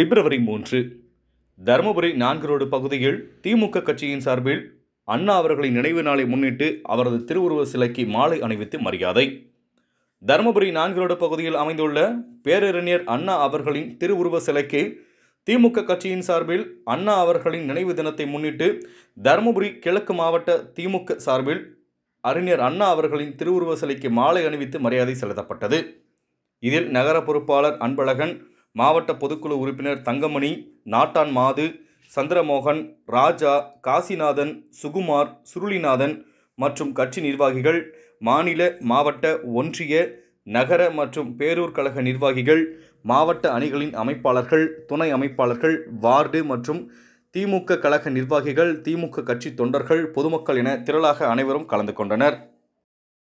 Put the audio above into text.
பிப்ரவரி மூன்று தருமபுரி நான்கு ரோடு பகுதியில் திமுக கட்சியின் சார்பில் அண்ணா அவர்களின் நினைவு நாளை முன்னிட்டு அவரது திருவுருவ சிலைக்கு மாலை அணிவித்து மரியாதை தருமபுரி நான்கு ரோடு பகுதியில் அமைந்துள்ள பேரறிஞர் அண்ணா அவர்களின் திருவுருவ சிலைக்கு திமுக கட்சியின் சார்பில் அண்ணா அவர்களின் நினைவு தினத்தை முன்னிட்டு தருமபுரி கிழக்கு மாவட்ட திமுக சார்பில் அறிஞர் அண்ணா அவர்களின் திருவுருவ சிலைக்கு மாலை அணிவித்து மரியாதை செலுத்தப்பட்டது இதில் நகர பொறுப்பாளர் அன்பழகன் மாவட்ட பொதுக்குழு உறுப்பினர் தங்கமணி நாட்டான் மாது சந்திரமோகன் ராஜா காசிநாதன் சுகுமார் சுருளிநாதன் மற்றும் கட்சி நிர்வாகிகள் மாநில மாவட்ட ஒன்றிய நகர மற்றும் பேரூர் கழக நிர்வாகிகள் மாவட்ட அணிகளின் அமைப்பாளர்கள் துணை அமைப்பாளர்கள் வார்டு மற்றும் திமுக கழக நிர்வாகிகள் திமுக கட்சி தொண்டர்கள் பொதுமக்கள் என திரளாக அனைவரும் கலந்து கொண்டனர்